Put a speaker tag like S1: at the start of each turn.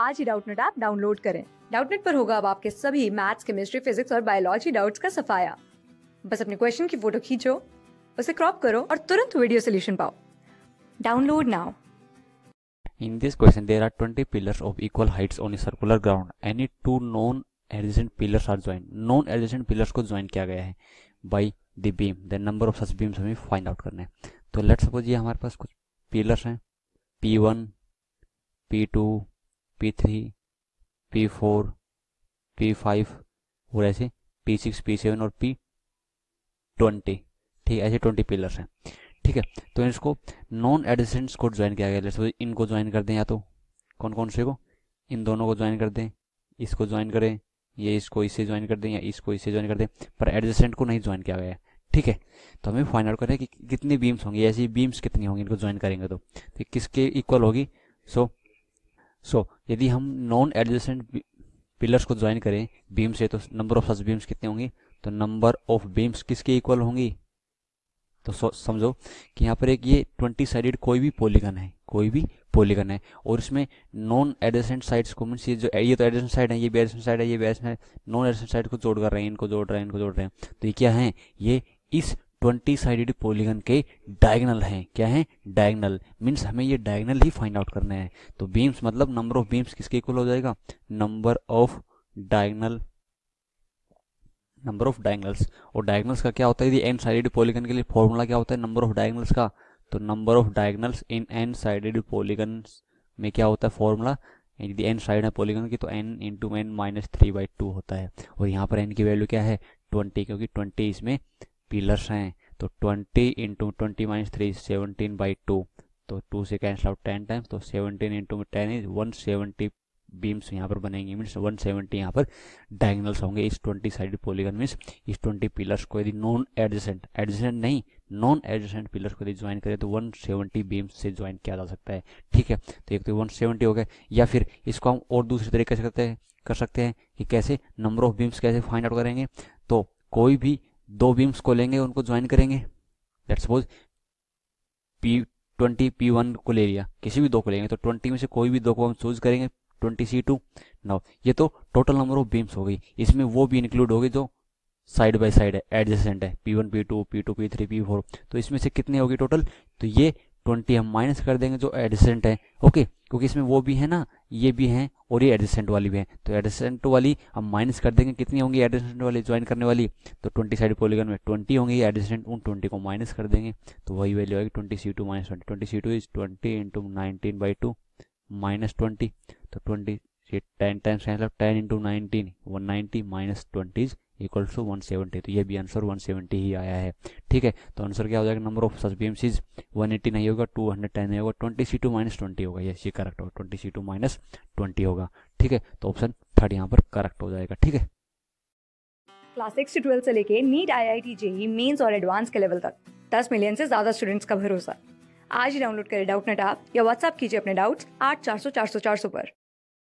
S1: आज ही Doubtnut app download करें डाउटनेट पर होगा अब आपके सभी मैथ्स केमिस्ट्री फिजिक्स और बायोलॉजी डाउट्स का सफाया बस अपने क्वेश्चन की फोटो खींचो उसे क्रॉप करो और तुरंत वीडियो सोल्यूशन पाओ download now
S2: In this question, there are 20 pillars of equal heights on a circular ground. Any two non-adjacent pillars are joined. Non-adjacent pillars को join किया गया है by the beam. The number of such beams हमें find out करना है तो let's suppose ये हमारे पास कुछ pillars हैं P1, P2, P3, P4, P5 और ऐसे P6, P7 और P20 ठीक है ऐसे 20 पिलर्स हैं ठीक है तो इसको नॉन एडिसेंट्स को ज्वाइन किया गया लेट्स इनको ज्वाइन कर दें या तो कौन कौन से को इन दोनों को ज्वाइन कर दें इसको ज्वाइन करें ये इसको इससे ज्वाइन कर दें या इसको इससे ज्वाइन कर दें पर एडजस्टेंट को नहीं ज्वाइन किया गया है ठीक है तो हमें फाइंड आउट करें कि कितनी बीम्स होंगी ऐसी बीम्स कितनी होंगी इनको ज्वाइन करेंगे तो, तो किसके इक्वल होगी सो सो so, यदि हम नॉन एडजेसेंट पिलर्स को ज्वाइन करें बीम से तो नंबर ऑफ सच बीम्स कितने होंगे तो नंबर ऑफ बीम्स किसके इक्वल होंगी तो समझो कि यहाँ पर एक ये ट्वेंटी साइडेड कोई भी पॉलीगन है कोई भी पॉलीगन है और इसमें नॉन एडजेसेंट साइड्स को मीन्स ये जो ये तो एडजेसेंट साइड है ये भी एडजेसेंट साइड है ये भी एडजेसेंट नॉन एडजेसेंट साइड को जोड़ कर रहे हैं इनको जोड़ रहे हैं इनको जोड़ रहे हैं तो ये क्या है ये इस ट्वेंटी साइडेड पोलिगन के डायगनल हैं क्या है डायगनल मीन्स हमें ये डायगनल ही फाइंड आउट करने हैं तो बीम्स मतलब नंबर ऑफ बीम्स किसके इक्वल हो जाएगा number of diagonal number of diagonals और डायगनल्स का क्या होता है यदि एन साइडेड पोलिगन के लिए फॉर्मूला क्या होता है नंबर ऑफ डायगनल्स का तो number of diagonals in n sided polygon में क्या होता है फॉर्मूला यदि एन साइड है पोलिगन की तो n into n minus three by two होता है और यहाँ पर एन की वैल्यू क्या है ट्वेंटी क्योंकि ट्वेंटी इसमें पिलर्स हैं तो 20 into twenty minus three seventeen by two तो टू से कैंसिल आउट टेन टाइम्स तो 17 into ten is one seventy beams यहाँ पर बनेंगे मीन्स 170 सेवेंटी यहाँ पर डायगनल्स होंगे इस 20 साइड पोलिगन मीन्स इस 20 पिलर्स को यदि नॉन एडजेंट एडजेंट नहीं नॉन एडजेंट पिलर्स को यदि ज्वाइन करें तो 170 सेवेंटी बीम्स से ज्वाइन किया जा सकता है ठीक है तो एक तो 170 हो गया या फिर इसको हम और दूसरे तरीके से करते हैं कर सकते हैं कि कैसे नंबर ऑफ बीम्स कैसे फाइंड आउट करेंगे तो कोई भी दो बीम्स को लेंगे उनको ज्वाइन करेंगे let suppose P twenty P one को ले लिया किसी भी दो को लेंगे तो ट्वेंटी में से कोई भी दो को हम चूज करेंगे ट्वेंटी सी टू नौ ये तो टोटल नंबर ऑफ बीम्स हो गई इसमें वो भी इंक्लूड होगी जो साइड बाय साइड है एडजेसेंट है P one P two P two P three P four तो इसमें से कितने होगी टोटल तो ये ट्वेंटी हम माइनस कर देंगे जो एडजेसेंट है ओके क्योंकि इसमें वो भी है ना ये भी है और ये एडिसेंट वाली भी है तो एडिसेंट वाली हम माइनस कर देंगे कितनी होंगी एडिसेंट वाली ज्वाइन करने वाली तो ट्वेंटी साइड पोलिगन में ट्वेंटी होंगी एडिसेंट उन ट्वेंटी को माइनस कर देंगे तो वही वैल्यू आएगी twenty C two minus twenty twenty C two is twenty into nineteen by two minus twenty तो twenty ten times ten into nineteen one ninety minus twenty is equal to 170 तो ये भी answer 170 ही आया है ठीक है तो आंसर क्या हो जाएगा नंबर ऑफ सच बी एम सीज वन नहीं होगा 210 नहीं होगा 20 सी टू माइनस ट्वेंटी होगा ये सी करेक्ट होगा 20 सी टू माइनस ट्वेंटी होगा ठीक है तो ऑप्शन थर्ड यहाँ पर करेक्ट हो जाएगा ठीक है
S1: क्लास सिक्स से ट्वेल्थ से लेके NEET I I T JEE mains और एडवांस के लेवल तक दस मिलियन से ज्यादा स्टूडेंट्स का भरोसा आज ही डाउनलोड करें डाउट नेट आप या व्हाट्सअप कीजिए अपने डाउट्स आठ चार सौ चार सौ चार सौ पर